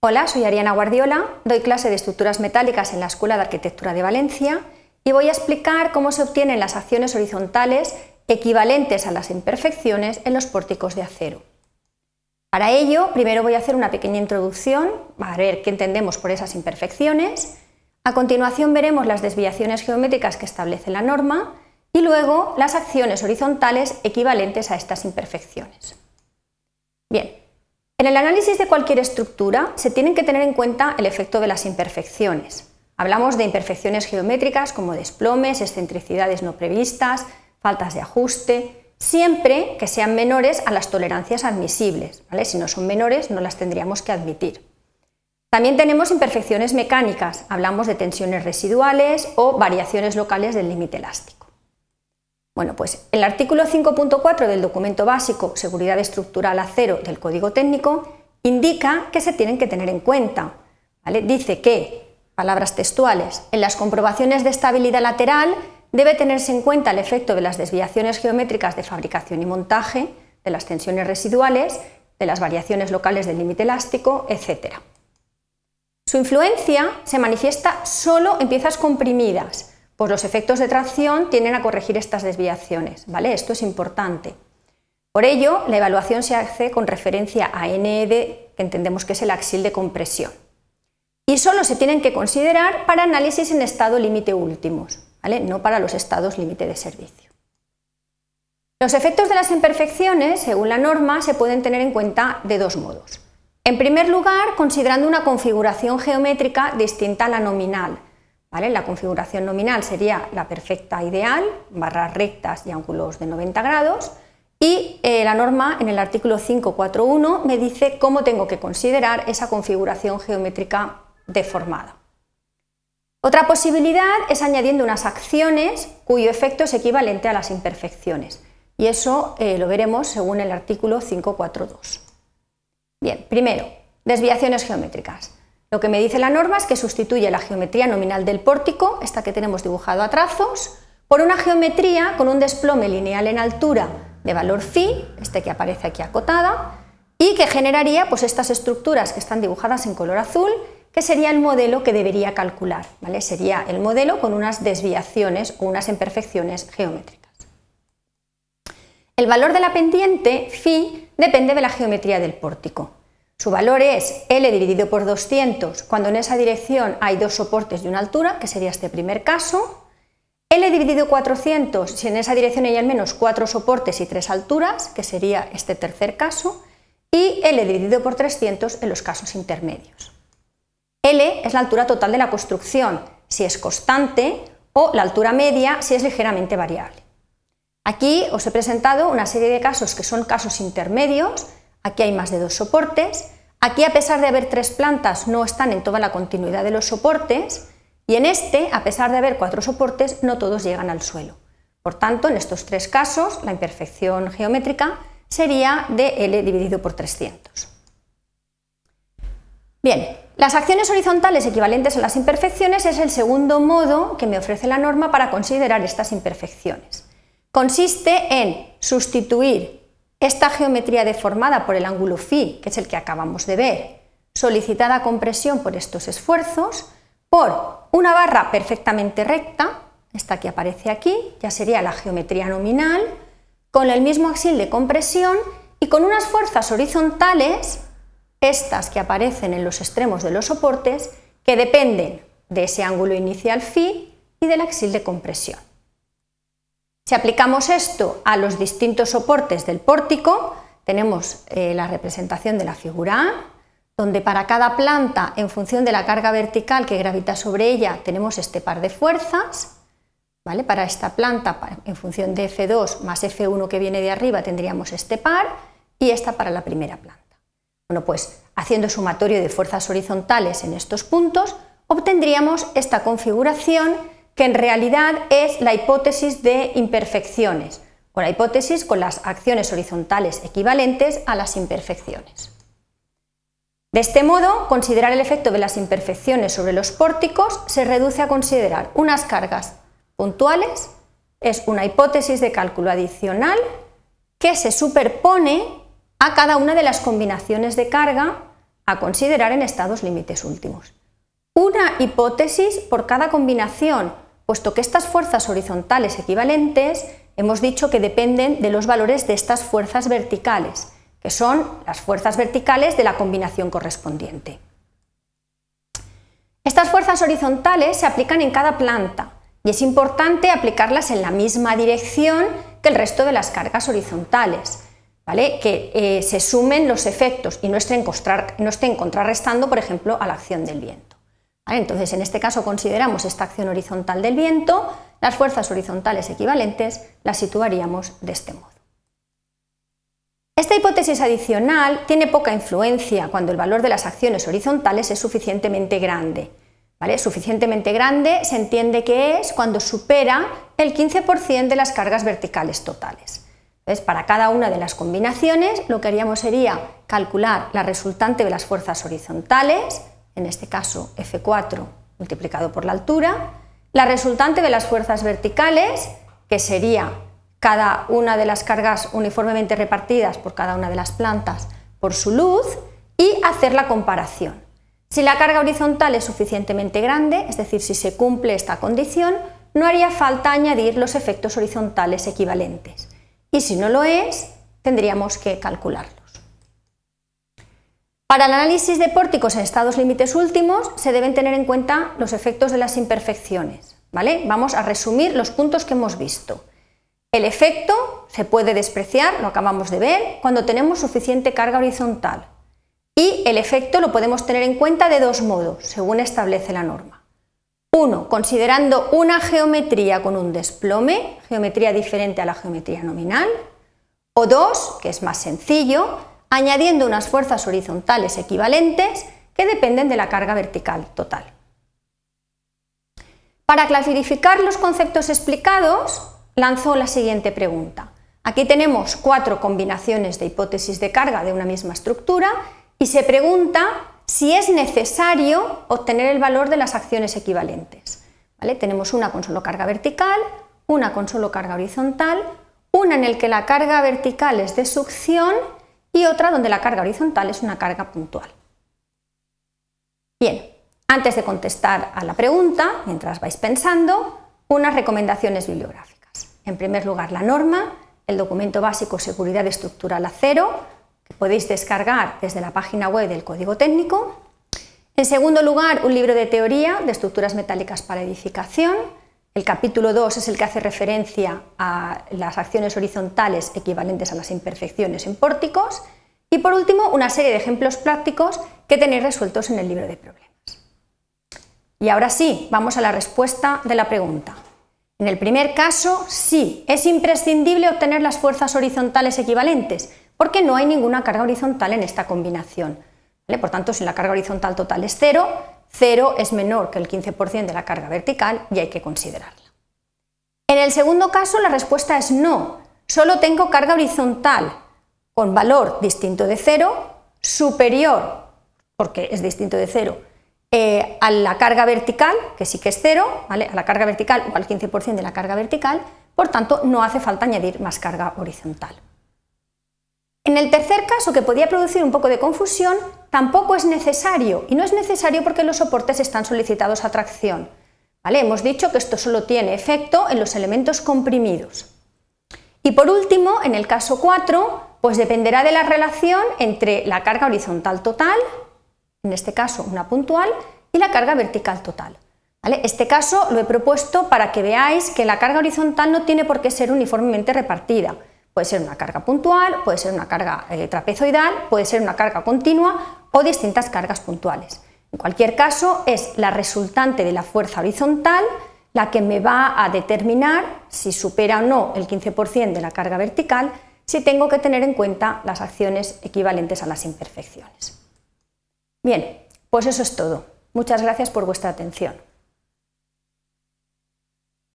Hola, soy Ariana Guardiola, doy clase de estructuras metálicas en la Escuela de Arquitectura de Valencia y voy a explicar cómo se obtienen las acciones horizontales equivalentes a las imperfecciones en los pórticos de acero. Para ello, primero voy a hacer una pequeña introducción, para ver qué entendemos por esas imperfecciones. A continuación veremos las desviaciones geométricas que establece la norma y luego las acciones horizontales equivalentes a estas imperfecciones. Bien, en el análisis de cualquier estructura se tienen que tener en cuenta el efecto de las imperfecciones. Hablamos de imperfecciones geométricas como desplomes, excentricidades no previstas, faltas de ajuste, siempre que sean menores a las tolerancias admisibles. ¿vale? Si no son menores, no las tendríamos que admitir. También tenemos imperfecciones mecánicas, hablamos de tensiones residuales o variaciones locales del límite elástico. Bueno, pues el artículo 5.4 del documento básico Seguridad Estructural acero del Código Técnico indica que se tienen que tener en cuenta. Dice que, palabras textuales, en las comprobaciones de estabilidad lateral debe tenerse en cuenta el efecto de las desviaciones geométricas de fabricación y montaje, de las tensiones residuales, de las variaciones locales del límite elástico, etc. Su influencia se manifiesta solo en piezas comprimidas, pues los efectos de tracción tienden a corregir estas desviaciones, ¿vale? Esto es importante. Por ello, la evaluación se hace con referencia a NED, que entendemos que es el axil de compresión. Y solo se tienen que considerar para análisis en estado límite últimos, ¿vale? No para los estados límite de servicio. Los efectos de las imperfecciones, según la norma, se pueden tener en cuenta de dos modos. En primer lugar, considerando una configuración geométrica distinta a la nominal, la configuración nominal sería la perfecta ideal, barras rectas y ángulos de 90 grados. Y eh, la norma en el artículo 541 me dice cómo tengo que considerar esa configuración geométrica deformada. Otra posibilidad es añadiendo unas acciones cuyo efecto es equivalente a las imperfecciones. Y eso eh, lo veremos según el artículo 542. Bien, primero, desviaciones geométricas. Lo que me dice la norma es que sustituye la geometría nominal del pórtico, esta que tenemos dibujado a trazos, por una geometría con un desplome lineal en altura de valor phi, este que aparece aquí acotada, y que generaría pues, estas estructuras que están dibujadas en color azul, que sería el modelo que debería calcular. ¿vale? Sería el modelo con unas desviaciones o unas imperfecciones geométricas. El valor de la pendiente, phi, depende de la geometría del pórtico. Su valor es L dividido por 200 cuando en esa dirección hay dos soportes y una altura, que sería este primer caso. L dividido 400 si en esa dirección hay al menos cuatro soportes y tres alturas, que sería este tercer caso. Y L dividido por 300 en los casos intermedios. L es la altura total de la construcción, si es constante, o la altura media, si es ligeramente variable. Aquí os he presentado una serie de casos que son casos intermedios, Aquí hay más de dos soportes. Aquí, a pesar de haber tres plantas, no están en toda la continuidad de los soportes. Y en este, a pesar de haber cuatro soportes, no todos llegan al suelo. Por tanto, en estos tres casos, la imperfección geométrica sería de L dividido por 300. Bien, las acciones horizontales equivalentes a las imperfecciones es el segundo modo que me ofrece la norma para considerar estas imperfecciones. Consiste en sustituir esta geometría deformada por el ángulo phi, que es el que acabamos de ver, solicitada compresión por estos esfuerzos, por una barra perfectamente recta, esta que aparece aquí, ya sería la geometría nominal, con el mismo axil de compresión y con unas fuerzas horizontales, estas que aparecen en los extremos de los soportes, que dependen de ese ángulo inicial phi y del axil de compresión. Si aplicamos esto a los distintos soportes del pórtico, tenemos eh, la representación de la figura A, donde para cada planta, en función de la carga vertical que gravita sobre ella, tenemos este par de fuerzas. ¿vale? Para esta planta, en función de F2 más F1 que viene de arriba, tendríamos este par y esta para la primera planta. Bueno, pues haciendo sumatorio de fuerzas horizontales en estos puntos, obtendríamos esta configuración que en realidad es la hipótesis de imperfecciones, o la hipótesis con las acciones horizontales equivalentes a las imperfecciones. De este modo, considerar el efecto de las imperfecciones sobre los pórticos se reduce a considerar unas cargas puntuales, es una hipótesis de cálculo adicional que se superpone a cada una de las combinaciones de carga a considerar en estados límites últimos. Una hipótesis por cada combinación puesto que estas fuerzas horizontales equivalentes hemos dicho que dependen de los valores de estas fuerzas verticales, que son las fuerzas verticales de la combinación correspondiente. Estas fuerzas horizontales se aplican en cada planta y es importante aplicarlas en la misma dirección que el resto de las cargas horizontales, ¿vale? que eh, se sumen los efectos y no estén, no estén contrarrestando, por ejemplo, a la acción del viento. Ah, entonces, en este caso consideramos esta acción horizontal del viento, las fuerzas horizontales equivalentes las situaríamos de este modo. Esta hipótesis adicional tiene poca influencia cuando el valor de las acciones horizontales es suficientemente grande. Suficientemente grande se entiende que es cuando supera el 15% de las cargas verticales totales. para cada una de las combinaciones, lo que haríamos sería calcular la resultante de las fuerzas horizontales, en este caso F4 multiplicado por la altura, la resultante de las fuerzas verticales, que sería cada una de las cargas uniformemente repartidas por cada una de las plantas por su luz, y hacer la comparación. Si la carga horizontal es suficientemente grande, es decir, si se cumple esta condición, no haría falta añadir los efectos horizontales equivalentes. Y si no lo es, tendríamos que calcularlo. Para el análisis de pórticos en estados límites últimos se deben tener en cuenta los efectos de las imperfecciones. ¿vale? Vamos a resumir los puntos que hemos visto. El efecto se puede despreciar, lo acabamos de ver, cuando tenemos suficiente carga horizontal. Y el efecto lo podemos tener en cuenta de dos modos, según establece la norma. Uno, considerando una geometría con un desplome, geometría diferente a la geometría nominal. O dos, que es más sencillo, añadiendo unas fuerzas horizontales equivalentes que dependen de la carga vertical total. Para clasificar los conceptos explicados, lanzó la siguiente pregunta. Aquí tenemos cuatro combinaciones de hipótesis de carga de una misma estructura y se pregunta si es necesario obtener el valor de las acciones equivalentes. Tenemos una con solo carga vertical, una con solo carga horizontal, una en el que la carga vertical es de succión y otra donde la carga horizontal es una carga puntual. Bien, antes de contestar a la pregunta, mientras vais pensando, unas recomendaciones bibliográficas. En primer lugar, la norma, el documento básico Seguridad Estructural Acero, que podéis descargar desde la página web del Código Técnico. En segundo lugar, un libro de teoría de estructuras metálicas para edificación, el capítulo 2 es el que hace referencia a las acciones horizontales equivalentes a las imperfecciones en pórticos. Y por último, una serie de ejemplos prácticos que tenéis resueltos en el libro de problemas. Y ahora sí, vamos a la respuesta de la pregunta. En el primer caso, sí, es imprescindible obtener las fuerzas horizontales equivalentes, porque no hay ninguna carga horizontal en esta combinación. Por tanto, si la carga horizontal total es cero, 0 es menor que el 15% de la carga vertical y hay que considerarla. En el segundo caso la respuesta es no, solo tengo carga horizontal con valor distinto de 0, superior, porque es distinto de 0, eh, a la carga vertical, que sí que es 0, ¿vale? a la carga vertical o al 15% de la carga vertical, por tanto no hace falta añadir más carga horizontal. En el tercer caso, que podía producir un poco de confusión, tampoco es necesario. Y no es necesario porque los soportes están solicitados a tracción. ¿Vale? Hemos dicho que esto solo tiene efecto en los elementos comprimidos. Y por último, en el caso 4, pues dependerá de la relación entre la carga horizontal total, en este caso una puntual, y la carga vertical total. ¿Vale? Este caso lo he propuesto para que veáis que la carga horizontal no tiene por qué ser uniformemente repartida. Puede ser una carga puntual, puede ser una carga eh, trapezoidal, puede ser una carga continua o distintas cargas puntuales. En cualquier caso, es la resultante de la fuerza horizontal la que me va a determinar si supera o no el 15% de la carga vertical, si tengo que tener en cuenta las acciones equivalentes a las imperfecciones. Bien, pues eso es todo. Muchas gracias por vuestra atención.